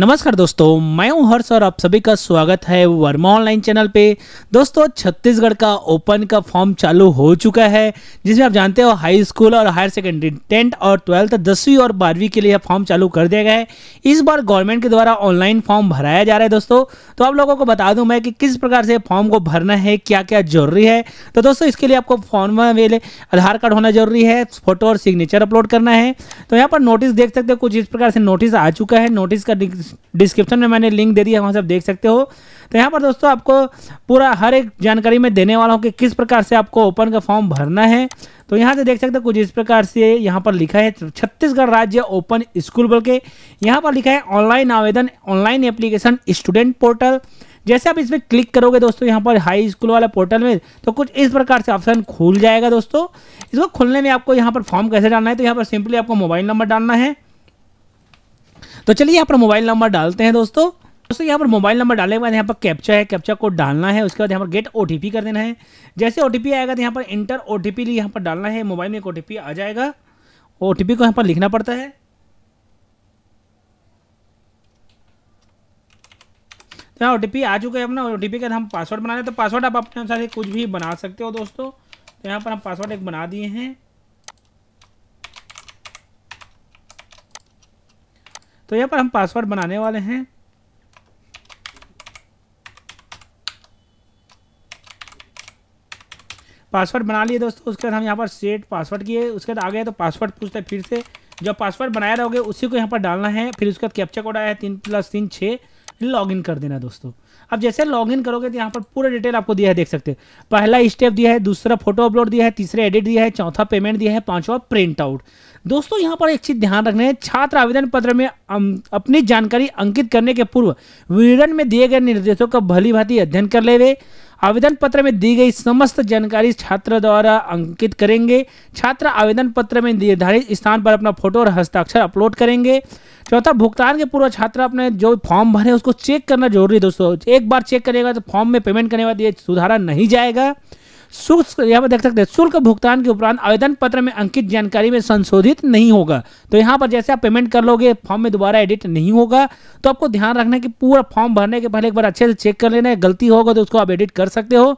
नमस्कार दोस्तों मैं हूं हर्ष और आप सभी का स्वागत है वर्मा ऑनलाइन चैनल पे दोस्तों छत्तीसगढ़ का ओपन का फॉर्म चालू हो चुका है जिसमें आप जानते हो हाई स्कूल और हायर सेकेंडरी टेंथ और ट्वेल्थ दसवीं और बारहवीं के लिए फॉर्म चालू कर दिया गया है इस बार गवर्नमेंट के द्वारा ऑनलाइन फॉर्म भराया जा रहा है दोस्तों तो आप लोगों को बता दूँ मैं कि किस प्रकार से फॉर्म को भरना है क्या क्या जरूरी है तो दोस्तों इसके लिए आपको फॉर्म में आधार कार्ड होना जरूरी है फोटो और सिग्नेचर अपलोड करना है तो यहाँ पर नोटिस देख सकते हो कुछ इस प्रकार से नोटिस आ चुका है नोटिस का डिस्क्रिप्शन में मैंने लिंक दे दिया वहाँ से आप देख सकते हो तो यहाँ पर दोस्तों आपको पूरा हर एक जानकारी मैं देने वाला हूँ कि किस प्रकार से आपको ओपन का फॉर्म भरना है तो यहाँ से देख सकते हो कुछ इस प्रकार से यहाँ पर लिखा है छत्तीसगढ़ राज्य ओपन स्कूल बल्कि के यहाँ पर लिखा है ऑनलाइन आवेदन ऑनलाइन एप्लीकेशन स्टूडेंट पोर्टल जैसे आप इस पर क्लिक करोगे दोस्तों यहाँ पर हाई स्कूल वाला पोर्टल में तो कुछ इस प्रकार से ऑप्शन खुल जाएगा दोस्तों इसको खुलने में आपको यहाँ पर फॉर्म कैसे डालना है तो यहाँ पर सिंपली आपको मोबाइल नंबर डालना है तो चलिए यहाँ पर मोबाइल नंबर डालते हैं दोस्तों दोस्तों यहाँ पर मोबाइल नंबर डालने के बाद यहाँ पर कैप्चा है कैप्चा कोड डालना है उसके बाद यहाँ पर गेट ओ कर देना है जैसे ओ आएगा तो यहाँ पर इंटर ओ टी यहाँ पर डालना है मोबाइल में एक ओ आ जाएगा ओ को यहाँ पर लिखना पड़ता है तो यहाँ ओ आ चुका है अपना ओ टी का हम पासवर्ड बना है तो पासवर्ड आप अपने अनुसार कुछ भी बना सकते हो दोस्तों तो यहाँ पर हम पासवर्ड एक बना दिए हैं तो यहाँ पर हम पासवर्ड बनाने वाले हैं पासवर्ड बना लिए दोस्तों उसके बाद हम यहाँ पर सेट पासवर्ड किए उसके बाद आ गए तो पासवर्ड पूछते हैं फिर से जो पासवर्ड बनाया रहोगे उसी को यहाँ पर डालना है फिर उसके बाद कैप्चा कोड आया है तीन प्लस तीन छः लॉगिन कर देना दोस्तों अब जैसे लॉगिन करोगे तो यहाँ पर पूरा डिटेल आपको दिया है देख सकते हैं पहला स्टेप दिया है दूसरा फोटो अपलोड दिया है तीसरा एडिट दिया है चौथा पेमेंट दिया है पांचवा प्रिंट आउट दोस्तों यहाँ पर एक चीज ध्यान रखना है छात्र आवेदन पत्र में अपनी जानकारी अंकित करने के पूर्व विवरण में दिए गए निर्देशों का भली भांति अध्ययन कर ले आवेदन पत्र में दी गई समस्त जानकारी छात्र द्वारा अंकित करेंगे छात्र आवेदन पत्र में निर्धारित स्थान पर अपना फोटो और हस्ताक्षर अपलोड करेंगे चौथा भुगतान के पूर्व छात्र अपने जो फॉर्म भरे उसको चेक करना जरूरी है दोस्तों एक बार चेक करेगा तो फॉर्म में पेमेंट करने के बाद ये सुधारा नहीं जाएगा शुल्क यहाँ पर देख सकते हैं शुल्क भुगतान के उपरांत आवेदन पत्र में अंकित जानकारी में संशोधित नहीं होगा तो यहाँ पर जैसे आप पेमेंट कर लोगे फॉर्म में दोबारा एडिट नहीं होगा तो आपको ध्यान रखना है कि पूरा फॉर्म भरने के पहले एक बार अच्छे से चेक कर लेना है गलती होगा तो उसको आप एडिट कर सकते हो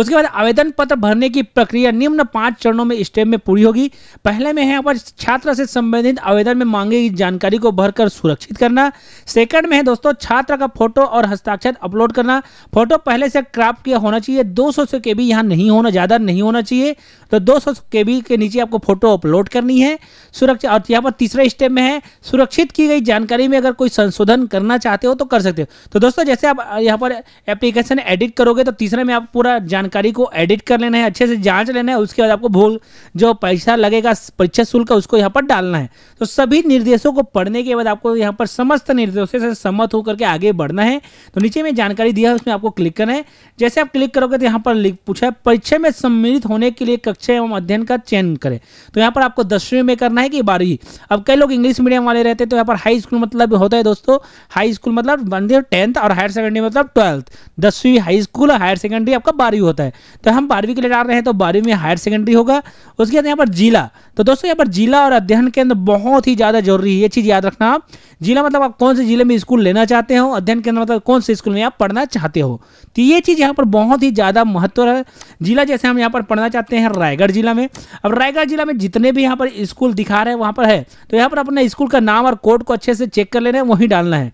उसके बाद आवेदन पत्र भरने की प्रक्रिया निम्न पांच चरणों में स्टेप में पूरी होगी पहले में है यहाँ पर छात्र से संबंधित आवेदन में मांगी गई जानकारी को भरकर सुरक्षित करना सेकंड में है दोस्तों छात्र का फोटो और हस्ताक्षर अपलोड करना फोटो पहले से क्राफ्ट किया होना चाहिए सौ से के बी यहाँ नहीं होना ज़्यादा नहीं होना चाहिए तो सौ के बी के नीचे आपको फोटो अपलोड करनी है सुरक्षा और यहाँ पर तीसरे स्टेप में है सुरक्षित की गई जानकारी में अगर कोई संशोधन करना चाहते हो तो कर सकते हो तो दोस्तों जैसे आप यहाँ पर एप्लीकेशन एडिट करोगे तो तीसरे में आप पूरा जानकारी जानकारी को एडिट कर लेना है अच्छे से जांच लेना है उसके बाद आपको भूल जो पैसा लगेगा परीक्षा शुल्क उसको यहाँ पर डालना है तो सभी निर्देशों को पढ़ने के बाद आपको यहाँ पर समस्त निर्देशों से सम्मत होकर के आगे बढ़ना है तो नीचे में जानकारी दिया है उसमें आपको क्लिक करना है जैसे आप क्लिक करोगे तो यहाँ पर पूछा है परीक्षा में सम्मिलित होने के लिए कक्षा एवं अध्ययन का चयन करें तो यहाँ पर आपको दसवीं में करना है कि बारहवीं अब कई लोग इंग्लिश मीडियम वाले रहते हैं तो यहाँ पर हाई स्कूल मतलब होता है दोस्तों हाई स्कूल मतलब टेंथ और हायर सेकेंडरी मतलब ट्वेल्थ दसवीं हाई स्कूल हायर सेकेंडरी आपका बारहवीं होता है होता है तो हम बारहवीं के लिए डाल रहे हैं तो बारहवीं में हायर सेकेंडरी होगा उसके बाद यहाँ पर जिला तो दोस्तों यहाँ पर जिला और अध्ययन केंद्र बहुत ही ज़्यादा जरूरी है ये चीज़ याद रखना आप जिला मतलब आप कौन से जिले में स्कूल लेना चाहते हो अध्ययन केंद्र मतलब कौन से स्कूल में आप पढ़ना चाहते हो तो ये चीज़ यहाँ पर बहुत ही ज़्यादा महत्व है जिला जैसे हम यहाँ पर पढ़ना चाहते हैं रायगढ़ जिला में अब रायगढ़ जिला में जितने भी यहाँ पर स्कूल दिखा रहे हैं वहाँ पर है तो यहाँ पर अपने स्कूल का नाम और कोड को अच्छे से चेक कर लेना है वहीं डालना है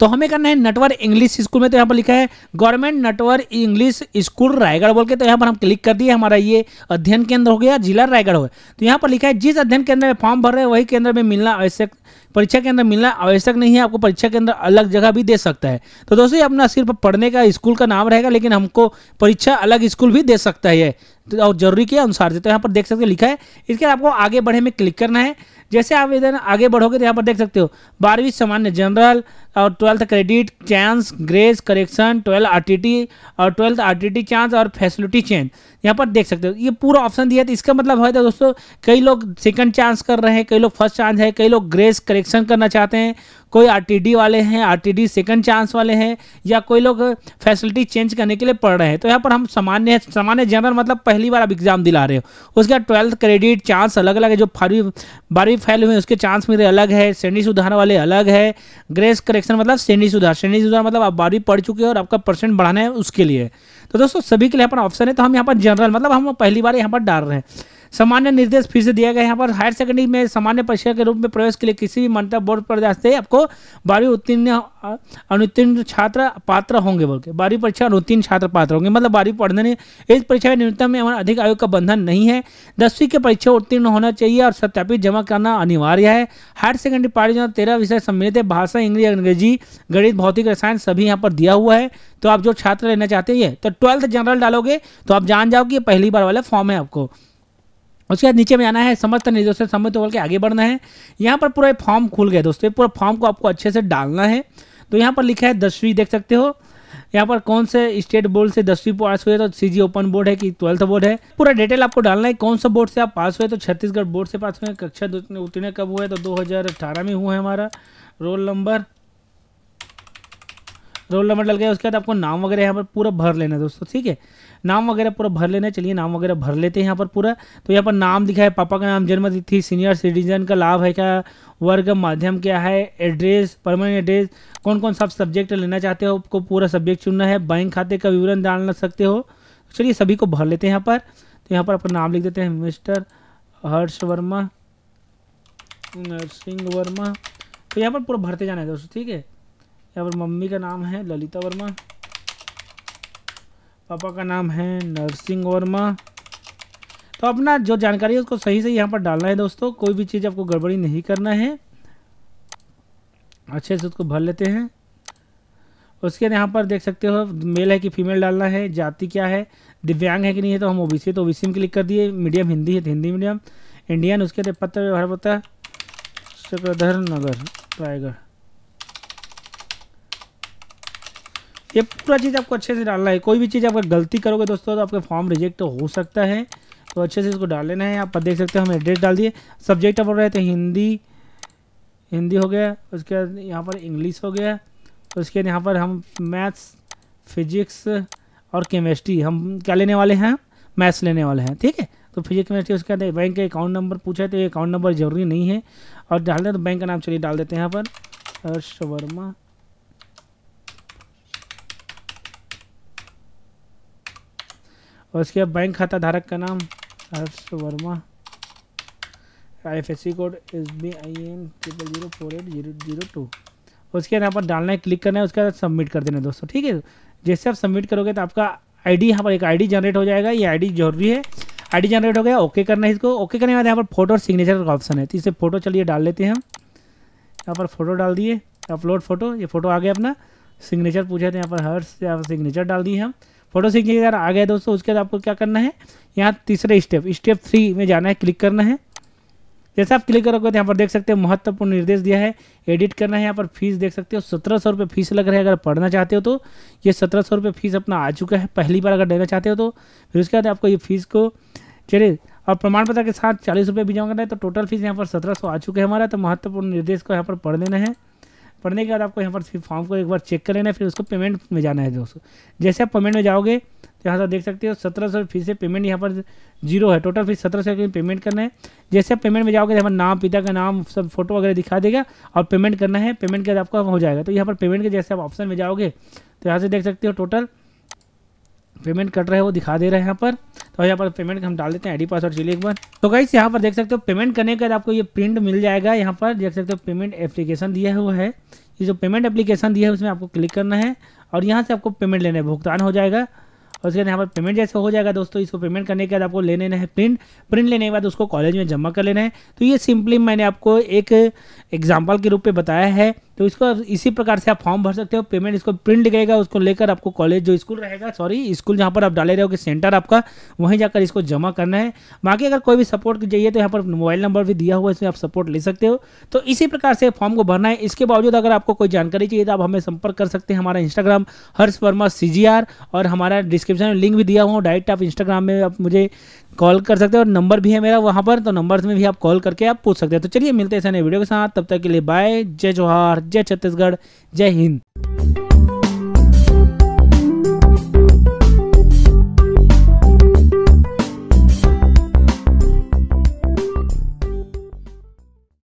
तो हमें करना है नटवर इंग्लिश स्कूल में तो यहाँ पर लिखा है government Natwar English school Raigarh बोल के तो यहाँ पर हम क्लिक कर दिए हमारा ये अध्ययन केंद्र हो गया जिला रायगढ़ हो गया तो यहाँ पर लिखा है जिस अध्ययन केंद्र में फॉर्म भर रहे हैं वही केंद्र में मिलना आवश्यक परीक्षा केंद्र मिलना आवश्यक नहीं है आपको परीक्षा केंद्र अलग जगह भी दे सकता है तो दोस्तों अपना सिर्फ पढ़ने का स्कूल का नाम रहेगा लेकिन हमको परीक्षा अलग स्कूल भी दे सकता है तो और जरूरी के अनुसार तो यहाँ पर देख सकते हो लिखा है इसके आपको आगे बढ़े में क्लिक करना है जैसे आप इधर आगे बढ़ोगे तो यहाँ पर देख सकते हो बारहवीं सामान्य जनरल और twelfth credit chance grace correction twelfth R और ट्वेल्थ आर चांस और फैसिलिटी चेंज यहाँ पर देख सकते हो ये पूरा ऑप्शन दिया था तो इसका मतलब है तो दोस्तों कई लोग सेकंड चांस कर रहे हैं कई लोग फर्स्ट चांस है कई लोग ग्रेस करेक्शन करना चाहते हैं कोई आरटीडी वाले हैं आरटीडी सेकंड चांस वाले हैं या कोई लोग फैसिलिटी चेंज करने के लिए पढ़ रहे हैं तो यहाँ पर हम सामान्य सामान्य जनरल मतलब पहली बार आप एग्जाम दिला रहे हो उसके बाद ट्वेल्थ क्रेडिट चांस अलग अलग है जो फारवी बारहवीं फैल हुए उसके चांस मेरे अलग है श्रेणी सुधार वाले अलग है ग्रेस करेक्शन मतलब श्रेणी सुधार श्रेणी सुधार मतलब आप बारहवीं पढ़ चुके हो और आपका परसेंट बढ़ाना है उसके लिए तो दोस्तों सभी के लिए यहाँ पर ऑप्शन है तो हम यहाँ पर जनरल मतलब हम पहली बार यहाँ पर डाल रहे हैं सामान्य निर्देश फिर से दिया गया यहाँ पर हायर सेकेंडरी में सामान्य परीक्षा के रूप में प्रवेश के लिए किसी भी मान्यता बोर्ड पर से आपको बारहवीं उत्तीर्ण अनुत्तीर्ण छात्र पात्र होंगे बोल के बारहवीं परीक्षा अनुत्तीर्ण छात्र पात्र होंगे मतलब बारहवीं पढ़ने इस परीक्षा में न्यूनतम एवं अधिक आयु का बंधन नहीं है दसवीं की परीक्षा उत्तीर्ण होना चाहिए और सत्यापित जमा करना अनिवार्य है हायर सेकेंडरी पार्टी तेरह विषय सम्मिलित है भाषा इंग्लिश अंग्रेजी गणित भौतिक रसायन सभी यहाँ पर दिया हुआ है तो आप जो छात्र लेना चाहते हैं तो ट्वेल्थ जनरल डालोगे तो आप जान जाओ कि पहली बार वाला फॉर्म है आपको उसके बाद नीचे में जाना है समस्त निर्देशों से सम्मत के आगे बढ़ना है यहाँ पर पूरा फॉर्म खुल गया दोस्तों पूरा फॉर्म को आपको अच्छे से डालना है तो यहाँ पर लिखा है दसवीं देख सकते हो यहाँ पर कौन से स्टेट बोर्ड से दसवीं पास हुए तो सीजी ओपन बोर्ड है कि ट्वेल्थ बोर्ड है पूरा डिटेल आपको डालना है कौन सा बोर्ड से आप पास हुए तो छत्तीसगढ़ बोर्ड से पास हुए कक्षा उत्तीर्ण कब हुए तो 2018 में हुआ है हमारा रोल नंबर रोल नंबर डल गया उसके बाद आपको नाम वगैरह यहाँ पर पूरा भर लेना है दोस्तों ठीक है नाम वगैरह पूरा भर लेना है चलिए नाम वगैरह भर लेते हैं यहाँ पर पूरा तो यहाँ पर नाम दिखा है पापा का नाम जन्मतिथि सीनियर सिटीजन का लाभ है क्या वर्ग माध्यम क्या है एड्रेस परमानेंट एड्रेस कौन कौन सा सब्जेक्ट लेना चाहते हो आपको पूरा सब्जेक्ट चुनना है बैंक खाते का विवरण डाल सकते हो चलिए सभी को भर लेते हैं यहाँ पर तो यहाँ पर अपना नाम लिख देते हैं मिस्टर हर्ष वर्मा नरसिंह वर्मा तो यहाँ पर पूरा भरते जाना है दोस्तों ठीक है यहाँ पर मम्मी का नाम है ललिता वर्मा पापा का नाम है नरसिंह वर्मा तो अपना जो जानकारी है उसको सही सही यहाँ पर डालना है दोस्तों कोई भी चीज़ आपको गड़बड़ी नहीं करना है अच्छे से उसको भर लेते हैं उसके बाद यहाँ पर देख सकते हो मेल है कि फीमेल डालना है जाति क्या है दिव्यांग है कि नहीं है तो हम ओबीसी तो ओबीसी में क्लिक कर दिए मीडियम हिंदी है तो हिंदी मीडियम इंडियन उसके पत्र व्यवहार पता चक्रधर नगर रायगढ़ ये पूरा चीज़ आपको अच्छे से डालना है कोई भी चीज़ अगर गलती करोगे दोस्तों तो आपका फॉर्म रिजेक्ट हो सकता है तो अच्छे से इसको डाल लेना है आप देख सकते हो हम एड्रेस डाल दिए सब्जेक्ट आप रहे थे हिंदी हिंदी हो गया उसके बाद यहाँ पर इंग्लिश हो गया उसके बाद यहाँ पर हम मैथ्स फिजिक्स और केमिस्ट्री हम क्या लेने वाले हैं मैथ्स लेने वाले हैं ठीक है तो फिजिक्स केमिस्ट्री उसके बाद बैंक का अकाउंट नंबर पूछा है तो ये अकाउंट नंबर जरूरी नहीं है और डाल देते तो बैंक का नाम चलिए डाल देते हैं यहाँ पर वर्मा और उसके बाद बैंक खाता धारक का नाम Harsh Verma I F S C code S B I N triple zero four eight zero zero two उसके बाद यहाँ पर डालना है क्लिक करना है उसके बाद सबमिट कर देना दोस्तों ठीक है जैसे आप सबमिट करोगे तो आपका आईडी यहाँ पर एक आईडी जनरेट हो जाएगा ये आईडी जरूरी है आईडी जनरेट हो गया ओके करना है इसको ओके करने के बाद यहाँ पर फोटो और सिग्नेचर का ऑप्शन है तो इसे फोटो चलिए डाल लेते हैं हम यहाँ पर फोटो डाल दिए अपलोड फोटो ये फोटो आ गया अपना सिग्नेचर पूछा था तो यहाँ पर हर्ष पर सिग्नेचर डाल दिए हम फोटो सिग्नेचर आ गया दोस्तों उसके बाद आपको क्या करना है यहाँ तीसरे स्टेप स्टेप थ्री में जाना है क्लिक करना है जैसे आप क्लिक करोगे तो यहाँ पर देख सकते हैं महत्वपूर्ण निर्देश दिया है एडिट करना है यहाँ पर फीस देख सकते हो सत्रह सौ रुपये फीस लग रहा है अगर पढ़ना चाहते हो तो ये सत्रह सौ रुपये फीस अपना आ चुका है पहली बार अगर देना चाहते हो तो फिर उसके बाद आपको ये फीस को चलिए और प्रमाण पत्र के साथ चालीस रुपये भी जमा करना है तो टोटल फीस यहाँ पर सत्रह सौ आ चुका है हमारा तो महत्वपूर्ण निर्देश को यहाँ पर पढ़ लेना है पढ़ने के बाद आपको यहाँ पर फॉर्म को एक बार चेक कर लेना है फिर उसको पेमेंट में जाना है दोस्तों जैसे आप पेमेंट में जाओगे तो यहाँ से देख सकते हो सत्रह सौ फीस से पेमेंट यहाँ पर जीरो है टोटल फीस सत्रह सौ पेमेंट करना है जैसे आप पेमेंट में जाओगे तो यहाँ पर नाम पिता का नाम सब फोटो वगैरह दिखा देगा और पेमेंट करना है पेमेंट के बाद आपका हो जाएगा तो यहाँ पर पेमेंट के जैसे आप ऑप्शन में जाओगे तो यहाँ से देख सकते हो टोटल पेमेंट कट रहे हैं वो दिखा दे रहे हैं यहाँ पर तो यहाँ पर पेमेंट हम डाल देते हैं आईडी पासवर्ड चलिए एक बार तो गाइस यहाँ पर देख सकते हो पेमेंट करने के बाद आपको ये प्रिंट मिल जाएगा यहाँ पर देख सकते हो पेमेंट एप्लीकेशन दिया हुआ है ये जो पेमेंट एप्लीकेशन दिया है उसमें आपको क्लिक करना है और यहाँ से आपको पेमेंट लेना है भुगतान हो जाएगा और उसके बाद यहाँ पर पेमेंट जैसे हो जाएगा दोस्तों इसको पेमेंट करने के बाद आपको ले लेना है प्रिंट प्रिंट लेने के बाद उसको कॉलेज में जमा कर लेना है तो ये सिंपली मैंने आपको एक एग्जाम्पल के रूप में बताया है तो इसको इसी प्रकार से आप फॉर्म भर सकते हो पेमेंट इसको प्रिंट लिखेगा उसको लेकर आपको कॉलेज जो स्कूल रहेगा सॉरी स्कूल जहाँ पर आप डाले रहे हो कि सेंटर आपका वहीं जाकर इसको जमा करना है बाकी अगर कोई भी सपोर्ट चाहिए तो यहाँ पर मोबाइल नंबर भी दिया हुआ है इसमें आप सपोर्ट ले सकते हो तो इसी प्रकार से फॉर्म को भरना है इसके बावजूद अगर आपको कोई जानकारी चाहिए तो आप हमें संपर्क कर सकते हैं हमारा इंस्टाग्राम हर्ष वर्मा सी और हमारा डिस्क डिस्क्रिप्शन में लिंक भी दिया हुआ हूँ डायरेक्ट आप इंस्टाग्राम में आप मुझे कॉल कर सकते हैं और नंबर भी है मेरा वहाँ पर तो नंबर में भी आप कॉल करके आप पूछ सकते हैं तो चलिए मिलते हैं नए वीडियो के साथ तब तक के लिए बाय जय जोहार जय छत्तीसगढ़ जय हिंद